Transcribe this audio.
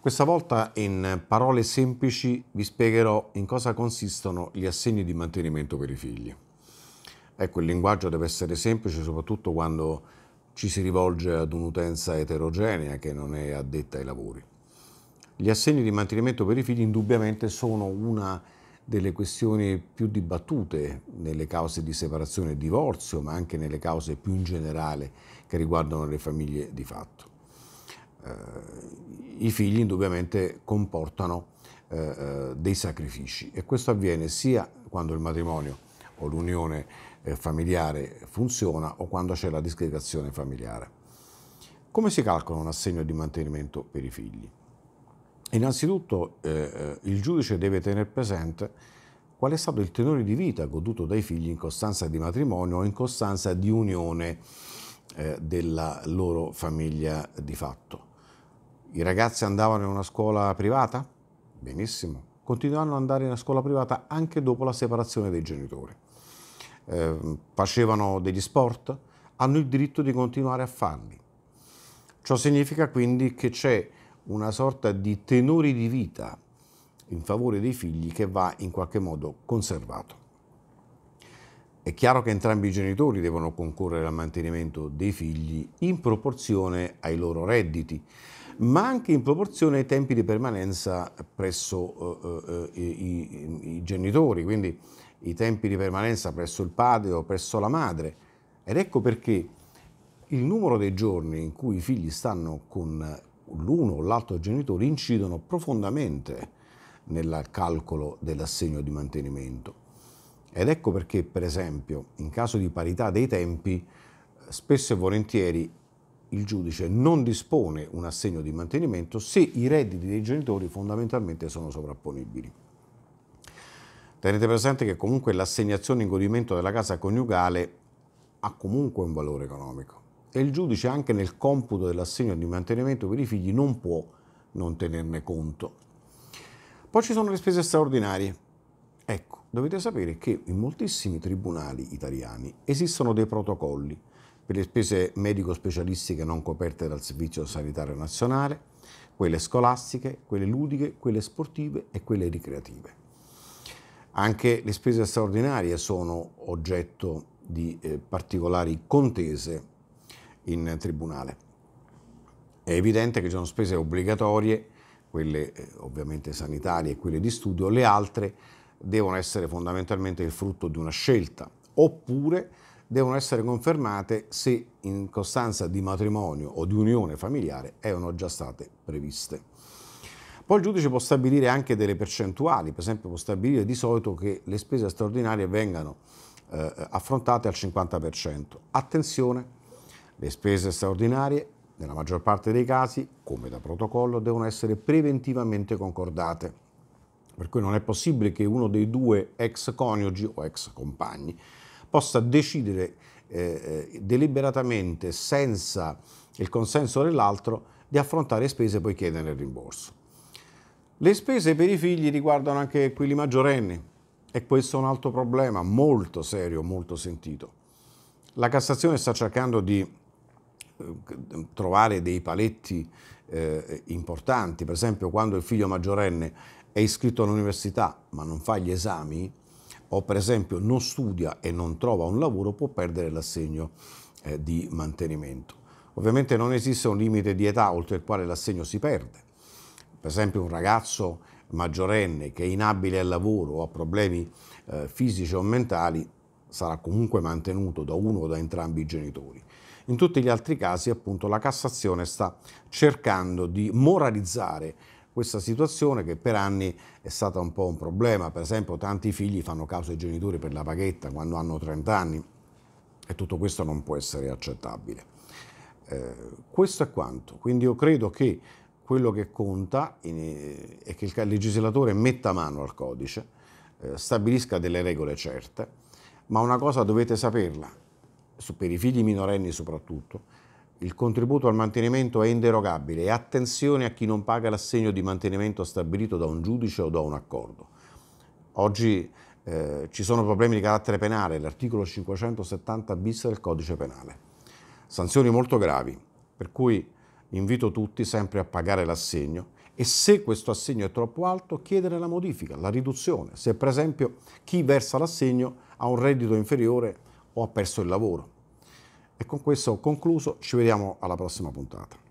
Questa volta in parole semplici vi spiegherò in cosa consistono gli assegni di mantenimento per i figli. Ecco, il linguaggio deve essere semplice soprattutto quando ci si rivolge ad un'utenza eterogenea che non è addetta ai lavori. Gli assegni di mantenimento per i figli indubbiamente sono una delle questioni più dibattute nelle cause di separazione e divorzio, ma anche nelle cause più in generale che riguardano le famiglie di fatto. Eh, i figli indubbiamente comportano eh, eh, dei sacrifici e questo avviene sia quando il matrimonio o l'unione familiare funziona o quando c'è la disgregazione familiare. Come si calcola un assegno di mantenimento per i figli? Innanzitutto eh, il giudice deve tenere presente qual è stato il tenore di vita goduto dai figli in costanza di matrimonio o in costanza di unione eh, della loro famiglia di fatto. I ragazzi andavano in una scuola privata? Benissimo, Continuavano ad andare in una scuola privata anche dopo la separazione dei genitori. Eh, facevano degli sport, hanno il diritto di continuare a farli. Ciò significa quindi che c'è una sorta di tenore di vita in favore dei figli che va in qualche modo conservato. È chiaro che entrambi i genitori devono concorrere al mantenimento dei figli in proporzione ai loro redditi, ma anche in proporzione ai tempi di permanenza presso eh, eh, eh i, i genitori, quindi i tempi di permanenza presso il padre o presso la madre. Ed ecco perché il numero dei giorni in cui i figli stanno con l'uno o l'altro genitore incidono profondamente nel calcolo dell'assegno di mantenimento. Ed ecco perché, per esempio, in caso di parità dei tempi, spesso e volentieri il giudice non dispone un assegno di mantenimento se i redditi dei genitori fondamentalmente sono sovrapponibili. Tenete presente che comunque l'assegnazione in godimento della casa coniugale ha comunque un valore economico e il giudice anche nel computo dell'assegno di mantenimento per i figli non può non tenerne conto. Poi ci sono le spese straordinarie, Dovete sapere che in moltissimi tribunali italiani esistono dei protocolli per le spese medico-specialistiche non coperte dal Servizio Sanitario Nazionale, quelle scolastiche, quelle ludiche, quelle sportive e quelle ricreative. Anche le spese straordinarie sono oggetto di eh, particolari contese in tribunale. È evidente che ci sono spese obbligatorie, quelle eh, ovviamente sanitarie e quelle di studio, le altre devono essere fondamentalmente il frutto di una scelta, oppure devono essere confermate se in costanza di matrimonio o di unione familiare erano già state previste. Poi il giudice può stabilire anche delle percentuali, per esempio può stabilire di solito che le spese straordinarie vengano eh, affrontate al 50%. Attenzione, le spese straordinarie nella maggior parte dei casi, come da protocollo, devono essere preventivamente concordate per cui non è possibile che uno dei due ex coniugi o ex compagni possa decidere eh, eh deliberatamente, senza il consenso dell'altro, di affrontare spese e poi chiedere il rimborso. Le spese per i figli riguardano anche quelli maggiorenni e questo è un altro problema molto serio, molto sentito. La Cassazione sta cercando di eh, trovare dei paletti eh, importanti, per esempio quando il figlio maggiorenne è iscritto all'università ma non fa gli esami o per esempio non studia e non trova un lavoro può perdere l'assegno eh, di mantenimento. Ovviamente non esiste un limite di età oltre il quale l'assegno si perde. Per esempio un ragazzo maggiorenne che è inabile al lavoro o ha problemi eh, fisici o mentali sarà comunque mantenuto da uno o da entrambi i genitori. In tutti gli altri casi appunto la Cassazione sta cercando di moralizzare questa situazione che per anni è stata un po' un problema. Per esempio tanti figli fanno causa ai genitori per la paghetta quando hanno 30 anni e tutto questo non può essere accettabile. Eh, questo è quanto, quindi io credo che quello che conta in, eh, è che il legislatore metta mano al codice, eh, stabilisca delle regole certe, ma una cosa dovete saperla, per i figli minorenni soprattutto, il contributo al mantenimento è inderogabile e attenzione a chi non paga l'assegno di mantenimento stabilito da un giudice o da un accordo. Oggi eh, ci sono problemi di carattere penale, l'articolo 570 bis del codice penale. Sanzioni molto gravi, per cui invito tutti sempre a pagare l'assegno e se questo assegno è troppo alto chiedere la modifica, la riduzione, se per esempio chi versa l'assegno ha un reddito inferiore o ha perso il lavoro e con questo ho concluso, ci vediamo alla prossima puntata.